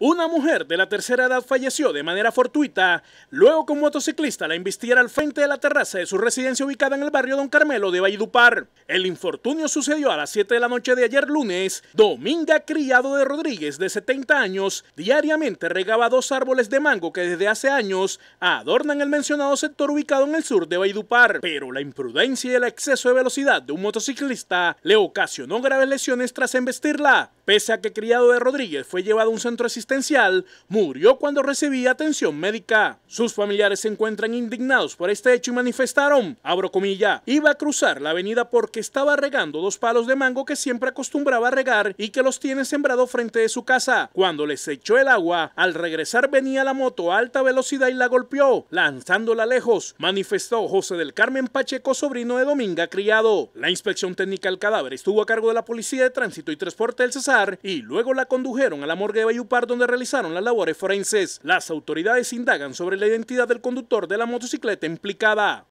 Una mujer de la tercera edad falleció de manera fortuita luego que un motociclista la embistiera al frente de la terraza de su residencia ubicada en el barrio Don Carmelo de Valledupar. El infortunio sucedió a las 7 de la noche de ayer lunes. Dominga Criado de Rodríguez, de 70 años, diariamente regaba dos árboles de mango que desde hace años adornan el mencionado sector ubicado en el sur de Valledupar. Pero la imprudencia y el exceso de velocidad de un motociclista le ocasionó graves lesiones tras embestirla. Pese a que criado de Rodríguez fue llevado a un centro asistencial, murió cuando recibía atención médica. Sus familiares se encuentran indignados por este hecho y manifestaron, abro comilla, iba a cruzar la avenida porque estaba regando dos palos de mango que siempre acostumbraba a regar y que los tiene sembrado frente de su casa. Cuando les echó el agua, al regresar venía la moto a alta velocidad y la golpeó, lanzándola lejos, manifestó José del Carmen Pacheco, sobrino de Dominga Criado. La inspección técnica del cadáver estuvo a cargo de la Policía de Tránsito y Transporte del Cesar y luego la condujeron a la morgue de Bayupar donde realizaron las labores forenses. Las autoridades indagan sobre la identidad del conductor de la motocicleta implicada.